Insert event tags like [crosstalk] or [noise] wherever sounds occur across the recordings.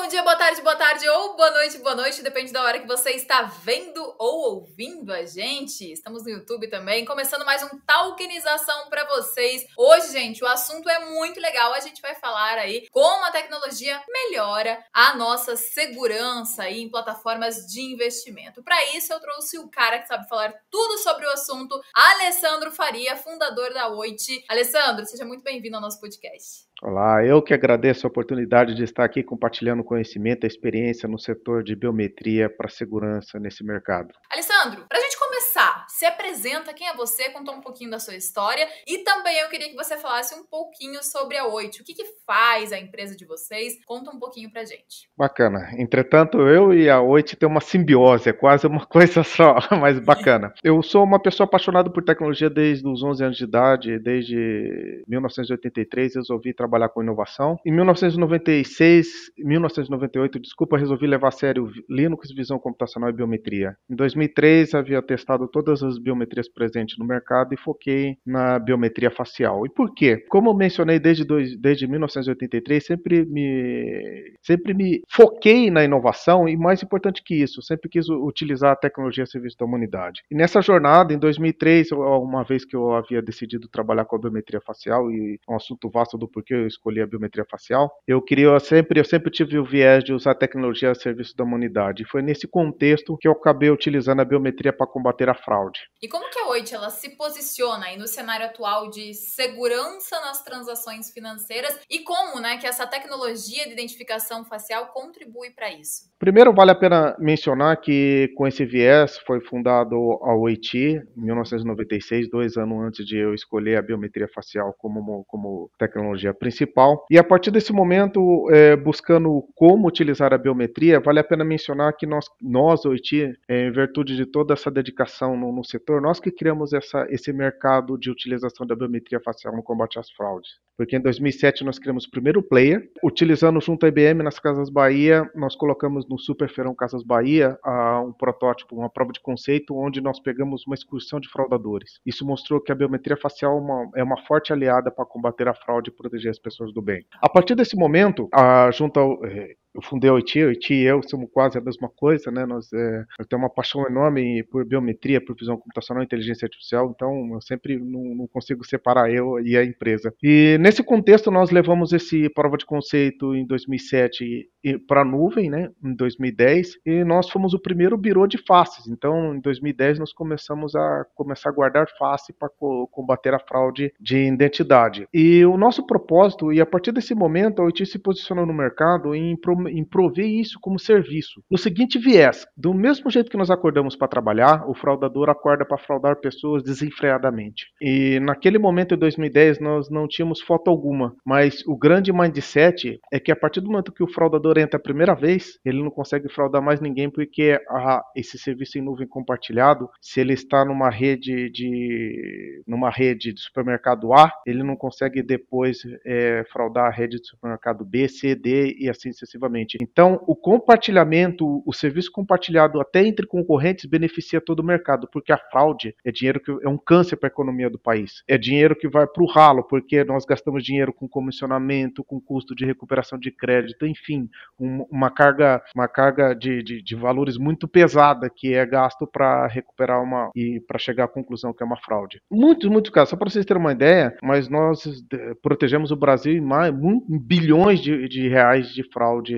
bom dia, boa tarde, boa tarde ou boa noite, boa noite, depende da hora que você está vendo ou ouvindo a gente. Estamos no YouTube também, começando mais um Talkinização para vocês. Hoje, gente, o assunto é muito legal. A gente vai falar aí como a tecnologia melhora a nossa segurança aí em plataformas de investimento. Para isso, eu trouxe o cara que sabe falar tudo sobre o assunto, Alessandro Faria, fundador da Oit. Alessandro, seja muito bem-vindo ao nosso podcast. Olá, eu que agradeço a oportunidade de estar aqui compartilhando conhecimento e experiência no setor de biometria para segurança nesse mercado. Alessandro, para a gente começar, se apresenta, quem é você, contou um pouquinho da sua história e também eu queria que você falasse um pouquinho sobre a Oit. o que, que faz a empresa de vocês, conta um pouquinho pra gente. Bacana, entretanto eu e a Oit tem uma simbiose, é quase uma [laughs] coisa só, mas bacana. [laughs] eu sou uma pessoa apaixonada por tecnologia desde os 11 anos de idade, desde 1983 resolvi trabalhar com inovação. Em 1996, 1998, desculpa, resolvi levar a sério Linux, visão computacional e biometria. Em 2003 havia testado todas as outras biometrias presentes no mercado e foquei na biometria facial. E por quê? Como eu mencionei desde, dois, desde 1983, sempre me, sempre me foquei na inovação e, mais importante que isso, sempre quis utilizar a tecnologia a serviço da humanidade. E nessa jornada, em 2003, uma vez que eu havia decidido trabalhar com a biometria facial e é um assunto vasto do porquê eu escolhi a biometria facial, eu queria sempre, eu sempre tive o viés de usar a tecnologia a serviço da humanidade. E foi nesse contexto que eu acabei utilizando a biometria para combater a fraude. E como que a Oit ela se posiciona aí no cenário atual de segurança nas transações financeiras e como, né, que essa tecnologia de identificação facial contribui para isso? Primeiro, vale a pena mencionar que com esse viés foi fundado a OIT em 1996, dois anos antes de eu escolher a biometria facial como, como tecnologia principal. E a partir desse momento, é, buscando como utilizar a biometria, vale a pena mencionar que nós, nós OIT, é, em virtude de toda essa dedicação no, no setor, nós que criamos essa, esse mercado de utilização da biometria facial no combate às fraudes. Porque em 2007 nós criamos o primeiro player, utilizando junto à IBM nas Casas Bahia, nós colocamos no Super Feirão Casas Bahia a um protótipo, uma prova de conceito, onde nós pegamos uma excursão de fraudadores. Isso mostrou que a biometria facial é uma, é uma forte aliada para combater a fraude e proteger as pessoas do bem. A partir desse momento, a junta eh, eu fundei a OIT, a OIT e eu somos quase a mesma coisa, né? Nós, é, eu tenho uma paixão enorme por biometria, por visão computacional e inteligência artificial, então eu sempre não, não, consigo separar eu e a empresa. E nesse contexto nós levamos esse prova de conceito em 2007 para a nuvem, né? Em 2010 e nós fomos o primeiro birô de faces. Então em 2010 nós começamos a começar a guardar face para co combater a fraude de identidade. E o nosso propósito e a partir desse momento a OIT se posicionou no mercado em promover em prover isso como serviço. No seguinte viés, do mesmo jeito que nós acordamos para trabalhar, o fraudador acorda para fraudar pessoas desenfreadamente. E naquele momento, em 2010, nós não tínhamos foto alguma, mas o grande mindset é que a partir do momento que o fraudador entra a primeira vez, ele não consegue fraudar mais ninguém porque ah, esse serviço em nuvem compartilhado, se ele está numa rede de numa rede de supermercado A, ele não consegue depois é, fraudar a rede de supermercado B, C, D e assim sucessivamente efetivamente. Então, o compartilhamento, o serviço compartilhado até entre concorrentes beneficia todo o mercado, porque a fraude é dinheiro que é um câncer para a economia do país. É dinheiro que vai para o ralo, porque nós gastamos dinheiro com comissionamento, com custo de recuperação de crédito, enfim, um, uma carga, uma carga de, de, de, valores muito pesada que é gasto para recuperar uma e para chegar à conclusão que é uma fraude. Muitos, muitos casos, Só para vocês terem uma ideia, mas nós eh, protegemos o Brasil em, mais, bilhões de, de reais de fraude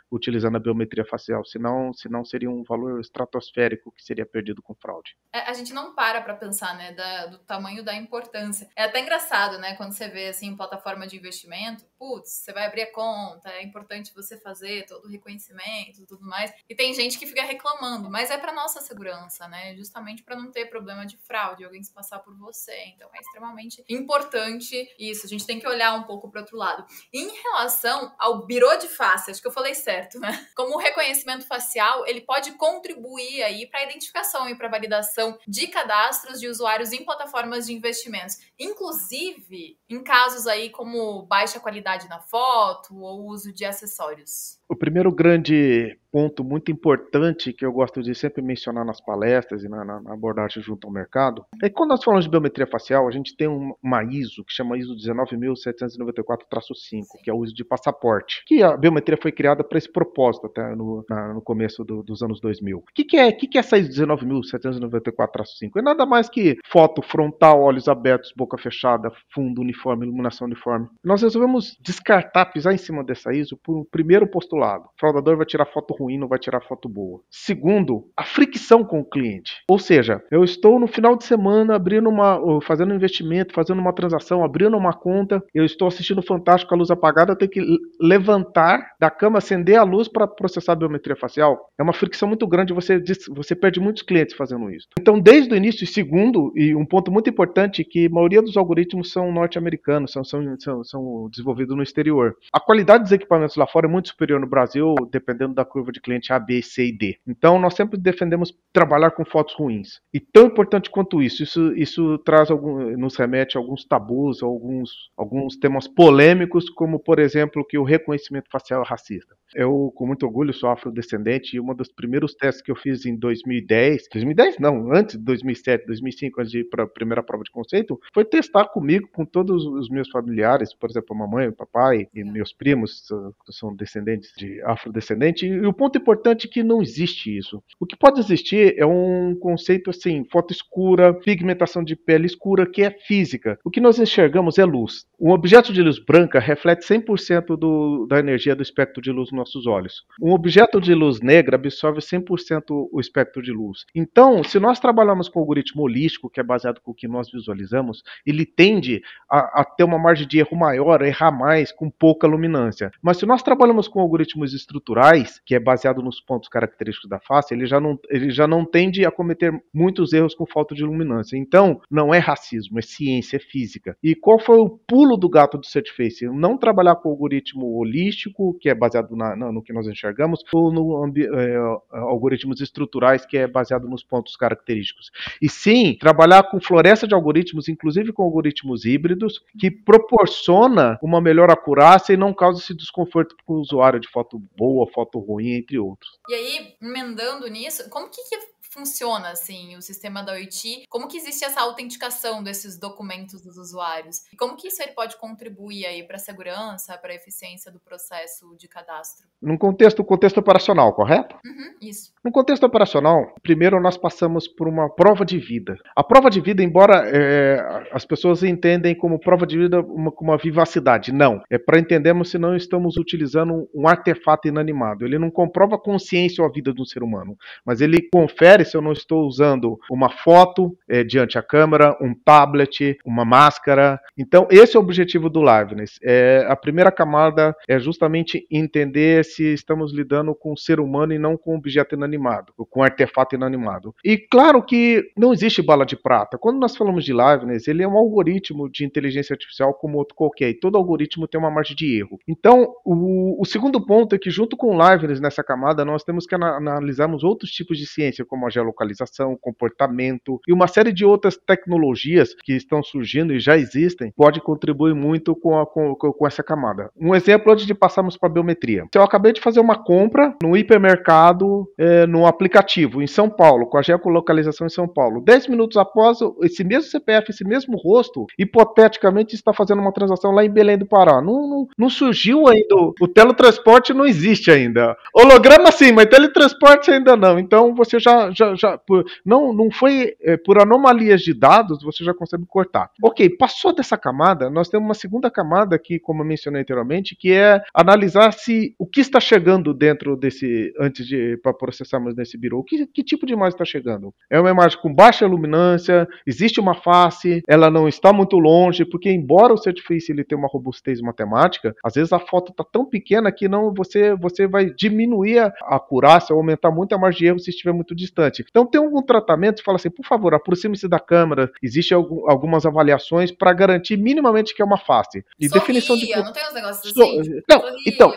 utilizando a biometria facial, senão, senão seria um valor estratosférico que seria perdido com fraude. É, a gente não para para pensar, né, da, do tamanho da importância. É até engraçado, né, quando você vê, assim, plataforma de investimento, putz, você vai abrir a conta, é importante você fazer todo o reconhecimento e tudo mais, e tem gente que fica reclamando, mas é para nossa segurança, né, justamente para não ter problema de fraude, alguém se passar por você, então é extremamente importante isso, a gente tem que olhar um pouco para outro lado. Em relação ao birô de face, acho que eu falei certo, certo, né? Como o reconhecimento facial, ele pode contribuir aí para a identificação e para a validação de cadastros de usuários em plataformas de investimentos, inclusive em casos aí como baixa qualidade na foto ou uso de acessórios. O primeiro grande ponto muito importante que eu gosto de sempre mencionar nas palestras e na, na, abordagem junto ao mercado é que quando nós falamos de biometria facial, a gente tem um, uma ISO que chama ISO 19794-5, que é o uso de passaporte, que a biometria foi criada para esse propósito até no, na, no começo do, dos anos 2000. O que, que, é, que, que é essa ISO 19794-5? É nada mais que foto frontal, olhos abertos, boca fechada, fundo uniforme, iluminação uniforme. Nós resolvemos descartar, pisar em cima dessa ISO por um primeiro postulado lado. O fraudador vai tirar foto ruim, não vai tirar foto boa. Segundo, a fricção com o cliente. Ou seja, eu estou no final de semana abrindo uma, fazendo um investimento, fazendo uma transação, abrindo uma conta, eu estou assistindo Fantástico a luz apagada, eu tenho que levantar da cama, acender a luz para processar a biometria facial. É uma fricção muito grande, você, você perde muitos clientes fazendo isso. Então, desde o início, segundo, e um ponto muito importante, que a maioria dos algoritmos são norte-americanos, são, são, são, são desenvolvidos no exterior. A qualidade dos equipamentos lá fora é muito superior no Brasil, dependendo da curva de cliente A, B, C e D. Então, nós sempre defendemos trabalhar com fotos ruins. E tão importante quanto isso, isso, isso traz algum, nos remete a alguns tabus, alguns, alguns temas polêmicos, como, por exemplo, que o reconhecimento facial é racista. Eu, com muito orgulho, sou afrodescendente e um dos primeiros testes que eu fiz em 2010, 2010 não, antes de 2007, 2005, antes de ir para a primeira prova de conceito, foi testar comigo, com todos os meus familiares, por exemplo, a mamãe, o papai e tá. meus primos, que são descendentes de afrodescendente, e o ponto importante é que não existe isso. O que pode existir é um conceito assim, foto escura, pigmentação de pele escura, que é física. O que nós enxergamos é luz. Um objeto de luz branca reflete 100% do, da energia do espectro de luz no nossos olhos. Um objeto de luz negra absorve 100% o espectro de luz. Então, se nós trabalharmos com o algoritmo holístico, que é baseado com o que nós visualizamos, ele tende a, a ter uma margem de erro maior, a errar mais com pouca luminância. Mas se nós trabalhamos com algoritmos estruturais, que é baseado nos pontos característicos da face, ele já não, ele já não tende a cometer muitos erros com falta de luminância. Então, não é racismo, é ciência, é física. E qual foi o pulo do gato do Surface? Não trabalhar com algoritmo holístico, que é baseado na na, no que nós enxergamos, ou no é, algoritmos estruturais que é baseado nos pontos característicos. E sim, trabalhar com floresta de algoritmos, inclusive com algoritmos híbridos, que proporciona uma melhor acurácia e não causa esse desconforto para o usuário de foto boa, foto ruim, entre outros. E aí, emendando nisso, como que, que funciona assim o sistema da OIT? Como que existe essa autenticação desses documentos dos usuários? E como que isso ele pode contribuir aí para a segurança, para a eficiência do processo de cadastro? Num contexto, contexto operacional, correto? Uhum, isso. No contexto operacional, primeiro nós passamos por uma prova de vida. A prova de vida, embora é, as pessoas entendem como prova de vida uma, uma vivacidade, não. É para entendermos se não estamos utilizando um, um artefato inanimado. Ele não comprova a consciência ou a vida do ser humano, mas ele confere interfere se eu não estou usando uma foto é, diante a câmera, um tablet, uma máscara. Então, esse é o objetivo do Liveness. É, a primeira camada é justamente entender se estamos lidando com o ser humano e não com objeto inanimado, ou com artefato inanimado. E claro que não existe bala de prata. Quando nós falamos de Liveness, ele é um algoritmo de inteligência artificial como outro qualquer, e todo algoritmo tem uma margem de erro. Então, o, o segundo ponto é que, junto com o Liveness nessa camada, nós temos que analisarmos outros tipos de ciência, como a geolocalização, comportamento e uma série de outras tecnologias que estão surgindo e já existem, pode contribuir muito com, a, com, com essa camada. Um exemplo antes de passarmos para a biometria. Então, eu acabei de fazer uma compra no hipermercado, é, no aplicativo, em São Paulo, com a geolocalização em São Paulo. Dez minutos após, esse mesmo CPF, esse mesmo rosto, hipoteticamente está fazendo uma transação lá em Belém do Pará. Não, não, não surgiu ainda. O teletransporte não existe ainda. Holograma sim, mas teletransporte ainda não. Então você já, já já, já por, não, não foi é, por anomalias de dados, você já consegue cortar. Ok, passou dessa camada, nós temos uma segunda camada aqui, como eu mencionei anteriormente, que é analisar se o que está chegando dentro desse, antes de para processarmos nesse birô, que, que tipo de imagem está chegando? É uma imagem com baixa luminância, existe uma face, ela não está muito longe, porque embora o certifício ele tenha uma robustez matemática, às vezes a foto está tão pequena que não você, você vai diminuir a acurácia, aumentar muito a margem de erro se estiver muito distante importante. Então tem algum tratamento que fala assim, por favor, aproxime-se da câmera. Existem algumas avaliações para garantir minimamente que é uma face. E Sorria, definição de não tem uns negócios so... assim? Eh, tipo, não, Sorria, então,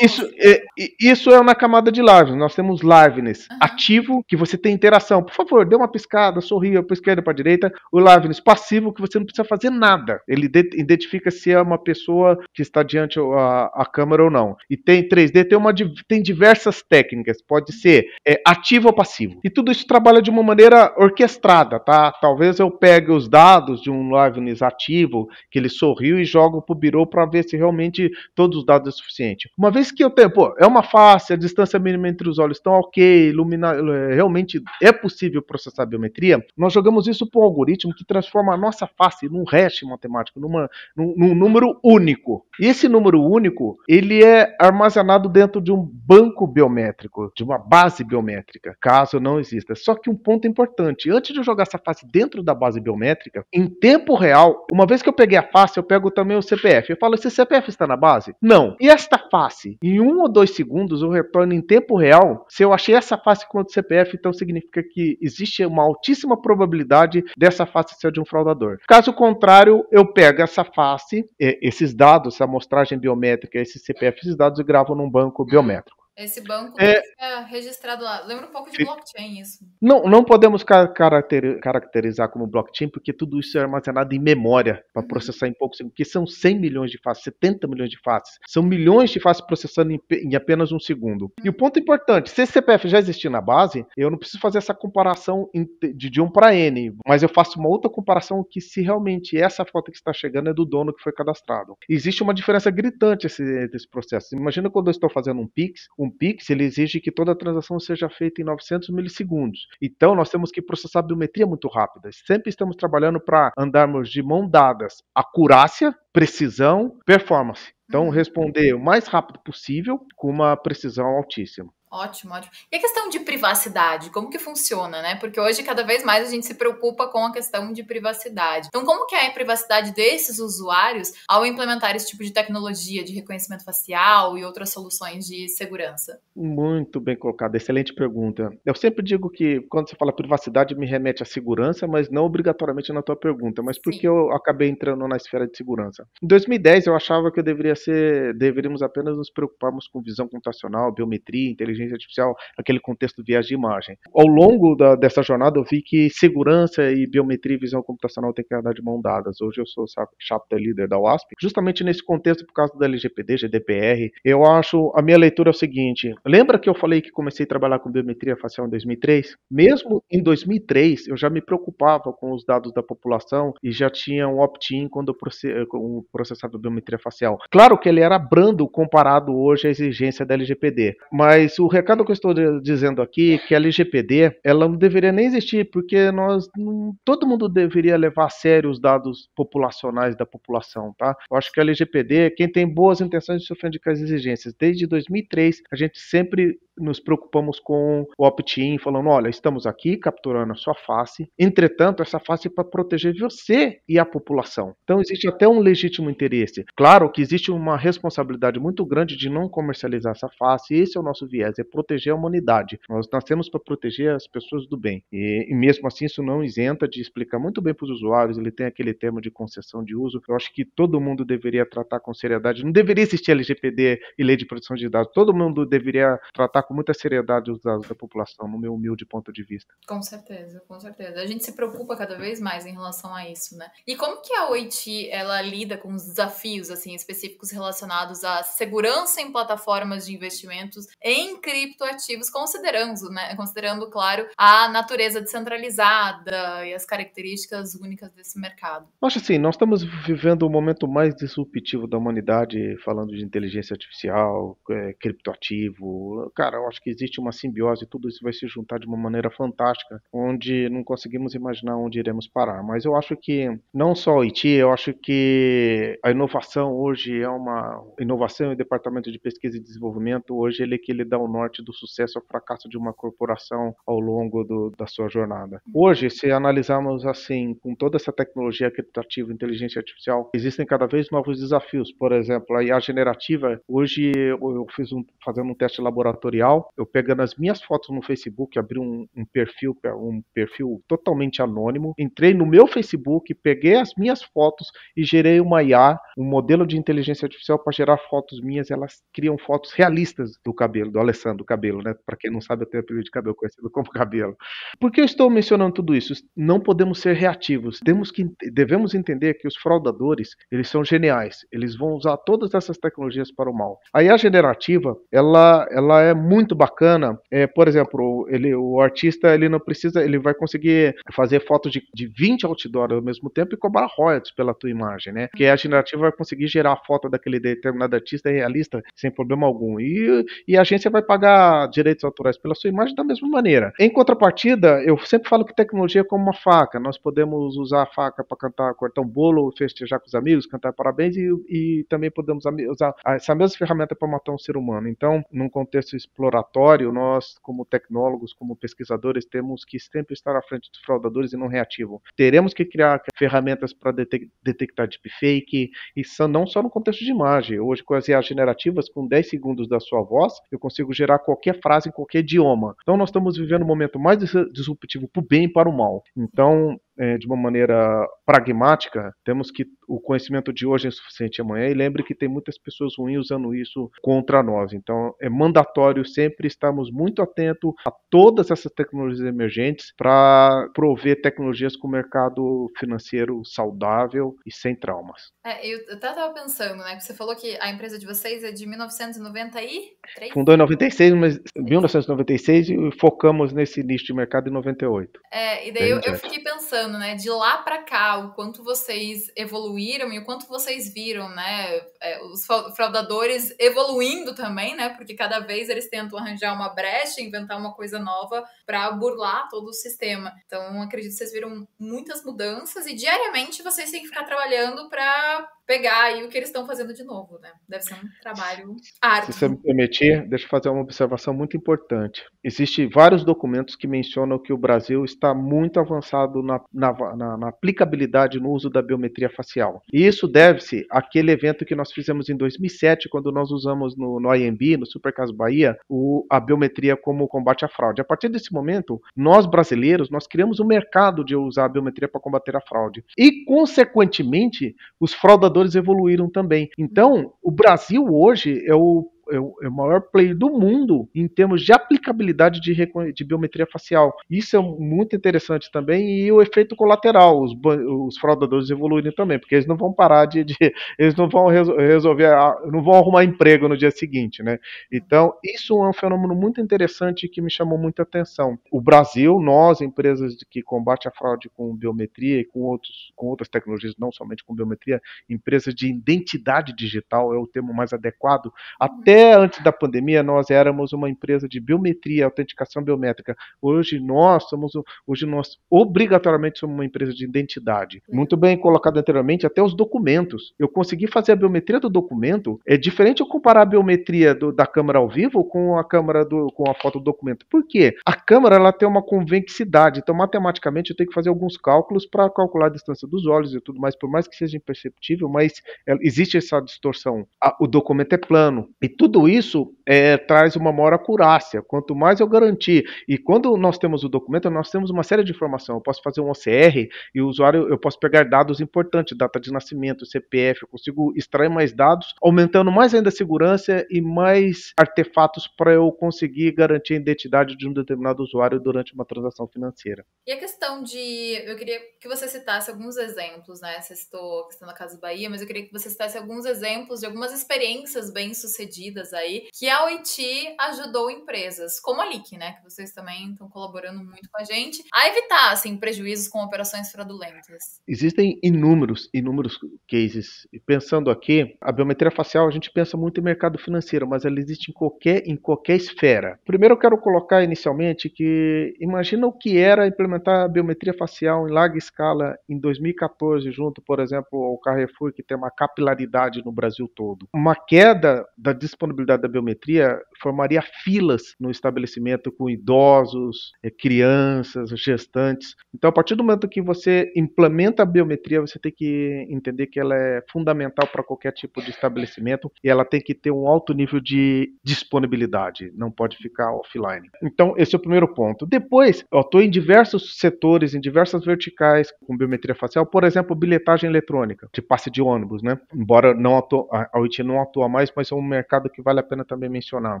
isso é, isso é na camada de live. Nós temos liveness uhum. ativo, que você tem interação. Por favor, dê uma piscada, sorria para esquerda, para direita. O liveness passivo, que você não precisa fazer nada. Ele identifica se é uma pessoa que está diante a, a câmera ou não. E tem 3D, tem, uma, tem diversas técnicas. Pode ser é, ativo ou passivo. E tudo isso trabalha de uma maneira orquestrada, tá? Talvez eu pegue os dados de um Leibniz ativo, que ele sorriu, e jogo pro Birou para ver se realmente todos os dados é suficiente. Uma vez que eu tenho, pô, é uma face, a distância mínima entre os olhos estão ok, ilumina, é, realmente é possível processar a biometria, nós jogamos isso para um algoritmo que transforma a nossa face num hash matemático, numa, num, num número único. E esse número único, ele é armazenado dentro de um banco biométrico, de uma base biométrica. Caso não não exista. Só que um ponto importante: antes de eu jogar essa face dentro da base biométrica, em tempo real, uma vez que eu peguei a face, eu pego também o CPF. Eu falo, esse CPF está na base? Não. E esta face? Em um ou dois segundos, eu retorno em tempo real. Se eu achei essa face com o CPF, então significa que existe uma altíssima probabilidade dessa face ser de um fraudador. Caso contrário, eu pego essa face, esses dados, essa amostragem biométrica, esse CPF, esses dados e gravo num banco biométrico. Esse banco é, registrado lá. Lembra um pouco de blockchain isso. Não, não podemos caracterizar como blockchain, porque tudo isso é armazenado em memória para uhum. processar em poucos segundos, porque são 100 milhões de faces, 70 milhões de faces. São milhões de faces processando em, em apenas um segundo. Hum. E o ponto importante, se CPF já existir na base, eu não preciso fazer essa comparação de 1 para N, mas eu faço uma outra comparação que se realmente essa foto que está chegando é do dono que foi cadastrado. Existe uma diferença gritante esse, desse processo. Imagina quando eu estou fazendo um Pix, com Pix, ele exige que toda transação seja feita em 900 milissegundos. Então, nós temos que processar biometria muito rápida. Sempre estamos trabalhando para andarmos de mão dadas acurácia, precisão, performance. Então, uhum. responder o mais rápido possível com uma precisão altíssima. Ótimo, ótimo. E a questão de privacidade, como que funciona, né? Porque hoje cada vez mais a gente se preocupa com a questão de privacidade. Então, como que é a privacidade desses usuários ao implementar esse tipo de tecnologia de reconhecimento facial e outras soluções de segurança? Muito bem colocado, excelente pergunta. Eu sempre digo que quando você fala privacidade me remete à segurança, mas não obrigatoriamente na tua pergunta, mas porque Sim. eu acabei entrando na esfera de segurança. Em 2010 eu achava que eu deveria ser, deveríamos apenas nos preocuparmos com visão computacional, biometria, inteligência inteligência artificial, aquele contexto viagem de imagem. Ao longo da, dessa jornada, eu vi que segurança e biometria e visão computacional têm que andar de mão dadas. Hoje eu sou chapter líder da WASP, justamente nesse contexto por causa da LGPD, GDPR. Eu acho, a minha leitura é o seguinte, lembra que eu falei que comecei a trabalhar com biometria facial em 2003? Mesmo em 2003, eu já me preocupava com os dados da população e já tinha um opt-in quando eu processava biometria facial. Claro que ele era brando comparado hoje à exigência da LGPD, mas o o recado que eu estou dizendo aqui, que a LGPD, ela não deveria nem existir, porque nós, não, todo mundo deveria levar a sério os dados populacionais da população, tá? Eu acho que a LGPD, quem tem boas intenções de se com as exigências, desde 2003, a gente sempre nos preocupamos com o opt-in, falando, olha, estamos aqui capturando a sua face, entretanto, essa face é para proteger você e a população. Então, existe até um legítimo interesse. Claro que existe uma responsabilidade muito grande de não comercializar essa face, esse é o nosso viés fazer, proteger a humanidade. Nós nascemos para proteger as pessoas do bem. E, e, mesmo assim, isso não isenta de explicar muito bem para os usuários. Ele tem aquele tema de concessão de uso. Eu acho que todo mundo deveria tratar com seriedade. Não deveria existir LGPD e lei de proteção de dados. Todo mundo deveria tratar com muita seriedade os dados da população, no meu humilde ponto de vista. Com certeza, com certeza. A gente se preocupa cada vez mais em relação a isso, né? E como que a OIT ela lida com os desafios assim específicos relacionados à segurança em plataformas de investimentos em criptoativos, considerando, né, considerando, claro, a natureza descentralizada e as características únicas desse mercado. Acho assim, nós estamos vivendo o momento mais disruptivo da humanidade, falando de inteligência artificial, é, criptoativo. Cara, eu acho que existe uma simbiose, tudo isso vai se juntar de uma maneira fantástica, onde não conseguimos imaginar onde iremos parar. Mas eu acho que não só o IT, eu acho que a inovação hoje é uma inovação e departamento de pesquisa e desenvolvimento hoje ele é que ele dá o nome norte do sucesso ou fracasso de uma corporação ao longo do, da sua jornada. Hoje, se analisarmos assim, com toda essa tecnologia criativa, inteligência artificial, existem cada vez novos desafios. Por exemplo, a IA generativa, hoje eu fiz um, fazendo um teste laboratorial, eu pegando as minhas fotos no Facebook, abri um, um perfil, um perfil totalmente anônimo, entrei no meu Facebook, peguei as minhas fotos e gerei uma IA, um modelo de inteligência artificial para gerar fotos minhas, elas criam fotos realistas do cabelo do Alessandro do Cabelo, né? Para quem não sabe, eu tenho apelido de cabelo conhecido como Cabelo. Por que eu estou mencionando tudo isso? Não podemos ser reativos. Temos que devemos entender que os fraudadores, eles são geniais. Eles vão usar todas essas tecnologias para o mal. Aí A generativa, ela ela é muito bacana. É, por exemplo, ele o artista, ele não precisa, ele vai conseguir fazer fotos de, de 20 outdoors ao mesmo tempo e cobrar royalties pela tua imagem, né? Que a generativa vai conseguir gerar a foto daquele determinado artista realista sem problema algum. E, e a agência vai pagar direitos autorais pela sua imagem da mesma maneira. Em contrapartida, eu sempre falo que tecnologia é como uma faca. Nós podemos usar a faca para cantar, cortar um bolo, festejar com os amigos, cantar parabéns e, e também podemos usar essa mesma ferramenta para matar um ser humano. Então, num contexto exploratório, nós, como tecnólogos, como pesquisadores, temos que sempre estar à frente dos fraudadores e não reativo. Teremos que criar ferramentas para detec detectar deepfake, e não só no contexto de imagem. Hoje, com as IAs generativas, com 10 segundos da sua voz, eu consigo gerar qualquer frase em qualquer idioma. Então nós estamos vivendo um momento mais disruptivo para o bem e para o mal. Então é, de uma maneira pragmática, temos que o conhecimento de hoje é suficiente amanhã e lembre que tem muitas pessoas ruins usando isso contra nós. Então é mandatório sempre estarmos muito atentos a todas essas tecnologias emergentes para prover tecnologias com mercado financeiro saudável e sem traumas. É, eu até estava pensando, né? Que você falou que a empresa de vocês é de 1993? Fundou em 96, mas 1996 e focamos nesse nicho de mercado em 98. É, e daí eu, eu fiquei pensando falando, né, de lá para cá, o quanto vocês evoluíram e o quanto vocês viram, né, é, os fraudadores evoluindo também, né, porque cada vez eles tentam arranjar uma brecha, inventar uma coisa nova para burlar todo o sistema. Então, acredito que vocês viram muitas mudanças e diariamente vocês têm que ficar trabalhando para pegar aí o que eles estão fazendo de novo, né? Deve ser um trabalho árduo. Se você me permitir, deixa eu fazer uma observação muito importante. Existem vários documentos que mencionam que o Brasil está muito avançado na, na, na, na aplicabilidade no uso da biometria facial. E isso deve-se àquele evento que nós fizemos em 2007, quando nós usamos no, no IMB, no Supercaso Bahia, o, a biometria como combate à fraude. A partir desse momento, nós brasileiros, nós criamos um mercado de usar a biometria para combater a fraude. E, consequentemente, os fraudadores jogadores evoluíram também. Então, o Brasil hoje é o é o, é o maior player do mundo em termos de aplicabilidade de, de biometria facial. Isso é muito interessante também. E o efeito colateral, os, os fraudadores evoluírem também, porque eles não vão parar de. de [laughs] eles não vão resolver, não vão arrumar emprego no dia seguinte, né? Então, isso é um fenômeno muito interessante que me chamou muita atenção. O Brasil, nós, empresas que combatem a fraude com biometria e com, outros, com outras tecnologias, não somente com biometria, empresas de identidade digital é o termo mais adequado, até antes da pandemia, nós éramos uma empresa de biometria, autenticação biométrica. Hoje nós somos, hoje nós obrigatoriamente somos uma empresa de identidade. Uhum. Muito bem colocado anteriormente, até os documentos. Eu consegui fazer a biometria do documento. É diferente eu comparar a biometria do, da câmera ao vivo com a câmera do, com a foto do documento. Por quê? A câmera ela tem uma convexidade, então matematicamente eu tenho que fazer alguns cálculos para calcular a distância dos olhos e tudo mais, por mais que seja imperceptível, mas é, existe essa distorção. o documento é plano e tudo tudo isso é, traz uma maior acurácia. Quanto mais eu garantir, e quando nós temos o documento, nós temos uma série de informação. Eu posso fazer um OCR e o usuário, eu posso pegar dados importantes, data de nascimento, CPF, eu consigo extrair mais dados, aumentando mais ainda a segurança e mais artefatos para eu conseguir garantir a identidade de um determinado usuário durante uma transação financeira. E a questão de. Eu queria que você citasse alguns exemplos, né? Você citou a questão da Casa Bahia, mas eu queria que você citasse alguns exemplos de algumas experiências bem-sucedidas aí, que é o OIT ajudou empresas, como a LIC, né? Que vocês também estão colaborando muito com a gente, a evitar, assim, prejuízos com operações fraudulentas. Existem inúmeros, inúmeros cases. Pensando aqui, a biometria facial, a gente pensa muito em mercado financeiro, mas ela existe em qualquer, em qualquer esfera. Primeiro, eu quero colocar inicialmente que imagina o que era implementar a biometria facial em larga escala em 2014, junto, por exemplo, ao Carrefour, que tem uma capilaridade no Brasil todo. Uma queda da disponibilidade da biometria psiquiatria formaria filas no estabelecimento com idosos, eh, crianças, gestantes. Então, a partir do momento que você implementa a biometria, você tem que entender que ela é fundamental para qualquer tipo de estabelecimento e ela tem que ter um alto nível de disponibilidade, não pode ficar offline. Então, esse é o primeiro ponto. Depois, eu estou em diversos setores, em diversas verticais com biometria facial, por exemplo, bilhetagem eletrônica, de passe de ônibus, né? Embora não atua, a Haiti não atua mais, mas é um mercado que vale a pena também mencionar.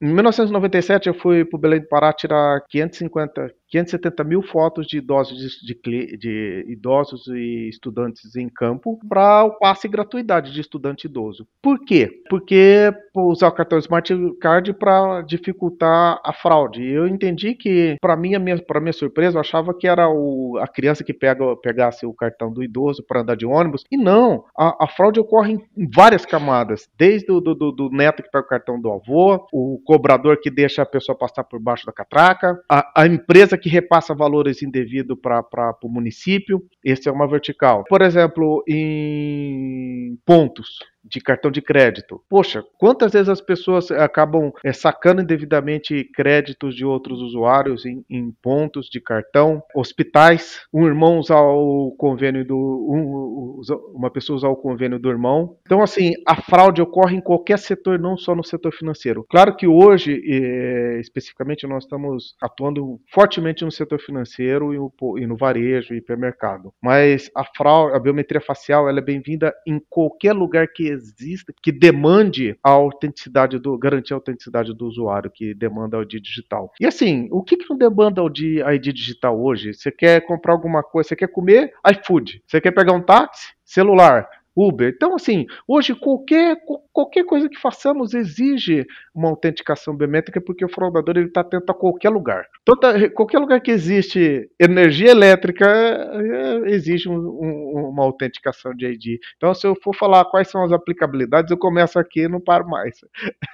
Em 1997, eu fui para o Belém do Pará tirar 550, 570 mil fotos de idosos, de, de, idosos e estudantes em campo para o passe gratuidade de estudante idoso. Por quê? Porque usar o cartão Smart Card para dificultar a fraude. Eu entendi que, para minha, para minha surpresa, eu achava que era o, a criança que pega, pegasse o cartão do idoso para andar de ônibus. E não, a, a fraude ocorre em várias camadas, desde o do, do, do neto que pega o cartão do avô, o cobrador que deixa a pessoa passar por baixo da catraca, a, a empresa que repassa valores indevidos para o município. Esse é uma vertical. Por exemplo, em pontos de cartão de crédito. Poxa, quantas vezes as pessoas eh, acabam é, sacando indevidamente créditos de outros usuários em, em, pontos de cartão, hospitais, um irmão usar o convênio do um, uma pessoa usar o convênio do irmão. Então assim, a fraude ocorre em qualquer setor, não só no setor financeiro. Claro que hoje é, especificamente nós estamos atuando fortemente no setor financeiro e, o, e no varejo e hipermercado, mas a fraude, a biometria facial, ela é bem-vinda em qualquer lugar que exista, que demande a autenticidade do, garantir a autenticidade do usuário, que demanda a ID digital. E assim, o que, que não demanda a ID digital hoje? Você quer comprar alguma coisa, você quer comer iFood, você quer pegar um táxi, celular. Uber. Então, assim, hoje qualquer, qualquer coisa que façamos exige uma autenticação biométrica, porque o fraudador ele está atento a qualquer lugar. Toda, então, tá, qualquer lugar que existe energia elétrica eh, exige um, um, uma autenticação de ID. Então, se eu for falar quais são as aplicabilidades, eu começo aqui e não paro mais.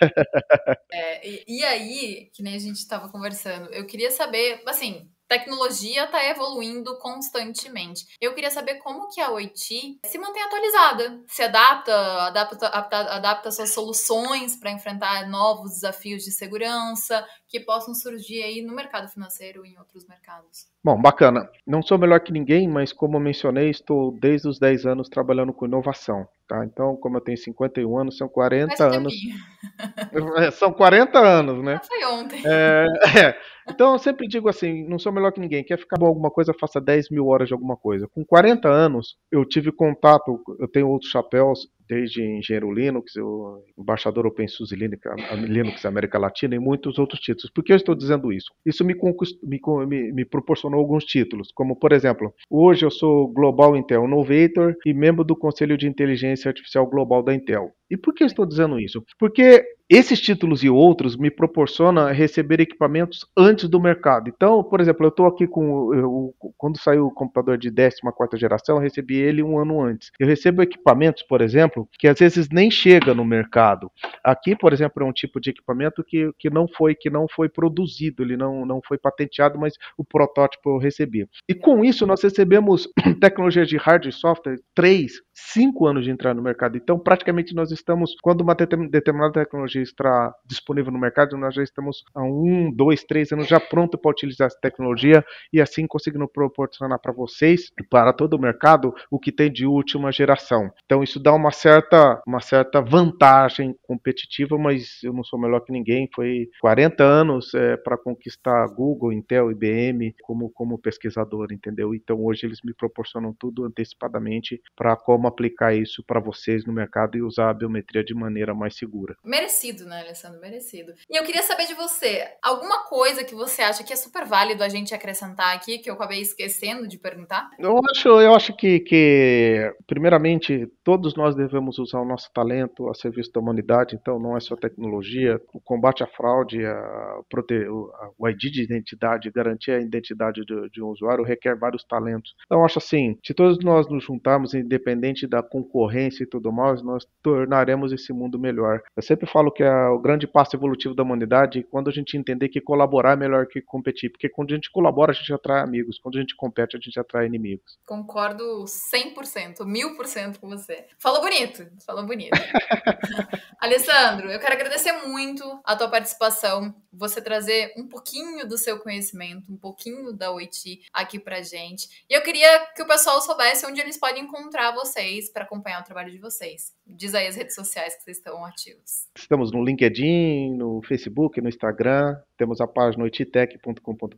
[laughs] É, e, e aí, que nem a gente estava conversando, eu queria saber, assim, tecnologia está evoluindo constantemente. Eu queria saber como que a OIT se mantém atualizada, se adapta, adapta, adapta, suas soluções para enfrentar novos desafios de segurança que possam surgir aí no mercado financeiro e em outros mercados. Bom, bacana. Não sou melhor que ninguém, mas como eu mencionei, estou desde os 10 anos trabalhando com inovação. Tá? Então, como eu tenho 51 anos, são 40 anos. [laughs] É, são 40 anos, né? Ah, foi ontem. é, é. Então eu sempre digo assim: não sou melhor que ninguém. Quer ficar bom alguma coisa, faça 10 mil horas de alguma coisa. Com 40 anos, eu tive contato, eu tenho outros chapéus, desde engenheiro Linux, eu, embaixador OpenSUSE Linux, Linux América Latina e muitos outros títulos. Por que eu estou dizendo isso? Isso me, me, me, proporcionou alguns títulos, como por exemplo, hoje eu sou Global Intel Innovator e membro do Conselho de Inteligência Artificial Global da Intel. E por que eu estou dizendo isso? Porque esses títulos e outros me proporciona receber equipamentos antes do mercado. Então, por exemplo, eu estou aqui com. Eu, quando saiu o computador de 14 geração, eu recebi ele um ano antes. Eu recebo equipamentos, por exemplo, que às vezes nem chega no mercado. Aqui, por exemplo, é um tipo de equipamento que, que não foi que não foi produzido, ele não, não foi patenteado, mas o protótipo eu recebi. E com isso, nós recebemos [clears throat] tecnologias de hardware e software, três cinco anos de entrar no mercado. Então, praticamente nós estamos, quando uma determinada tecnologia está disponível no mercado, nós já estamos há um, dois, três anos já pronto para utilizar essa tecnologia e assim conseguindo proporcionar para vocês e para todo o mercado o que tem de última geração. Então, isso dá uma certa, uma certa vantagem competitiva, mas eu não sou melhor que ninguém. Foi 40 anos é, para conquistar Google, Intel, IBM como, como pesquisador, entendeu? Então, hoje eles me proporcionam tudo antecipadamente para como aplicar isso para vocês no mercado e usar a biometria de maneira mais segura. Merecido, né, Alessandro? Merecido. E eu queria saber de você, alguma coisa que você acha que é super válido a gente acrescentar aqui, que eu acabei esquecendo de perguntar? Eu acho, eu acho que, que primeiramente, todos nós devemos usar o nosso talento a serviço da humanidade, então não é só tecnologia, o combate à fraude, a proteger, o ID de identidade, garantir a identidade de, de um usuário requer vários talentos. Então, acho assim, se todos nós nos juntarmos, independente da concorrência e tudo mais, nós tornaremos esse mundo melhor. Eu sempre falo que é o grande passo evolutivo da humanidade quando a gente entender que colaborar é melhor que competir, porque quando a gente colabora, a gente atrai amigos, quando a gente compete, a gente atrai inimigos. Concordo 100%, 1000% com você. Falou bonito, falou bonito. [laughs] Alessandro, eu quero agradecer muito a tua participação, você trazer um pouquinho do seu conhecimento, um pouquinho da OIT aqui pra gente. E eu queria que o pessoal soubesse onde eles podem encontrar vocês vocês para acompanhar o trabalho de vocês. Diz aí as redes sociais que vocês estão ativos. Estamos no LinkedIn, no Facebook, no Instagram, temos a página oititec.com.br.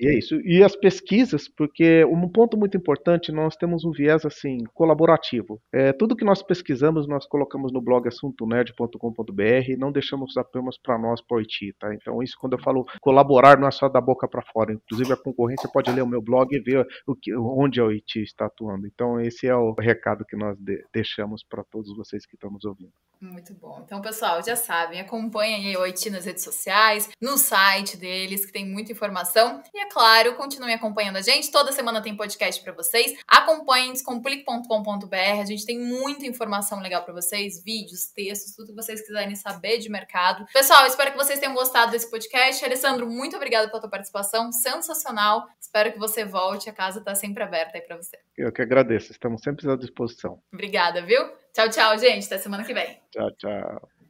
E é isso. E as pesquisas, porque um ponto muito importante, nós temos um viés assim colaborativo. É, tudo que nós pesquisamos, nós colocamos no blog assuntonerd.com.br e não deixamos apenas para nós, para o Oiti, tá? Então, isso quando eu falo colaborar, não é só da boca para fora. Inclusive, a concorrência pode ler o meu blog e ver o que, onde a Oiti está atuando. Então, esse é o recado que nós de deixamos para todos vocês que estão nos ouvindo. Muito bom. Então, pessoal, já sabem, acompanhem o Oiti nas redes sociais, nos site deles, que tem muita informação. E é claro, continue acompanhando a gente. Toda semana tem podcast para vocês. Acompanhem descomplique.com.br. A gente tem muita informação legal para vocês, vídeos, textos, tudo que vocês quiserem saber de mercado. Pessoal, espero que vocês tenham gostado desse podcast. Alessandro, muito obrigado pela tua participação, sensacional. Espero que você volte. A casa está sempre aberta aí para você. Eu que agradeço. Estamos sempre à disposição. Obrigada, viu? Tchau, tchau, gente. Até semana que vem. Tchau, tchau.